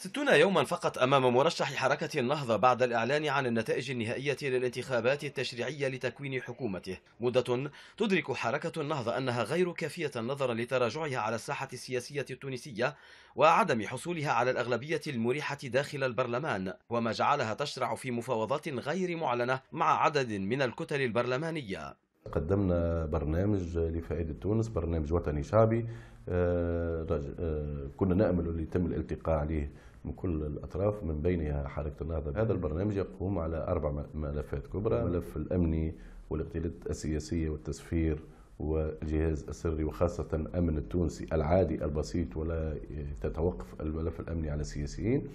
ستون يوما فقط أمام مرشح حركة النهضة بعد الإعلان عن النتائج النهائية للانتخابات التشريعية لتكوين حكومته مدة تدرك حركة النهضة أنها غير كافية نظرا لتراجعها على الساحة السياسية التونسية وعدم حصولها على الأغلبية المريحة داخل البرلمان وما جعلها تشرع في مفاوضات غير معلنة مع عدد من الكتل البرلمانية قدمنا برنامج لفائدة تونس برنامج وطني شعبي آه، آه، كنا نأمل أن يتم الالتقاء عليه من كل الأطراف من بينها حركة النهضة هذا البرنامج يقوم على أربع ملفات كبرى الملف الأمني والاغتيالات السياسية والتسفير والجهاز السري وخاصة أمن التونسي العادي البسيط ولا تتوقف الملف الأمني على السياسيين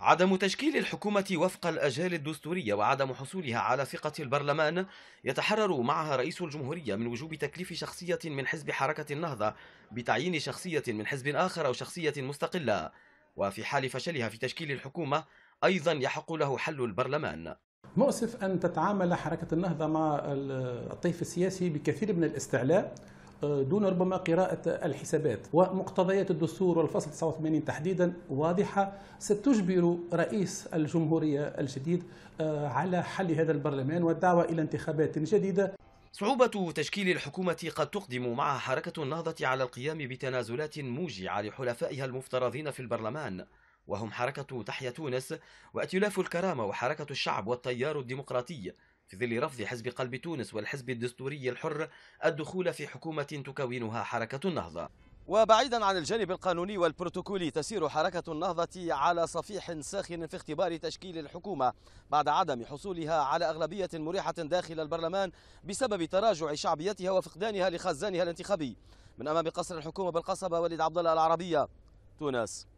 عدم تشكيل الحكومة وفق الأجال الدستورية وعدم حصولها على ثقة البرلمان يتحرر معها رئيس الجمهورية من وجوب تكليف شخصية من حزب حركة النهضة بتعيين شخصية من حزب آخر أو شخصية مستقلة وفي حال فشلها في تشكيل الحكومة أيضا يحق له حل البرلمان مؤسف أن تتعامل حركة النهضة مع الطيف السياسي بكثير من الاستعلاء آه، دون ربما قراءة الحسابات ومقتضيات الدستور والفصل 89 تحديدا واضحة ستجبر رئيس الجمهورية الجديد آه، على حل هذا البرلمان والدعوة إلى انتخابات جديدة صعوبة تشكيل الحكومة قد تقدم مع حركة النهضة على القيام بتنازلات موجعة لحلفائها المفترضين في البرلمان وهم حركة تحيا تونس وأتلاف الكرامة وحركة الشعب والتيار الديمقراطي في ظل رفض حزب قلب تونس والحزب الدستوري الحر الدخول في حكومة تكونها حركة النهضة وبعيدا عن الجانب القانوني والبروتوكولي تسير حركة النهضة على صفيح ساخن في اختبار تشكيل الحكومة بعد عدم حصولها على أغلبية مريحة داخل البرلمان بسبب تراجع شعبيتها وفقدانها لخزانها الانتخابي من أمام قصر الحكومة بالقصبة وليد عبدالله العربية تونس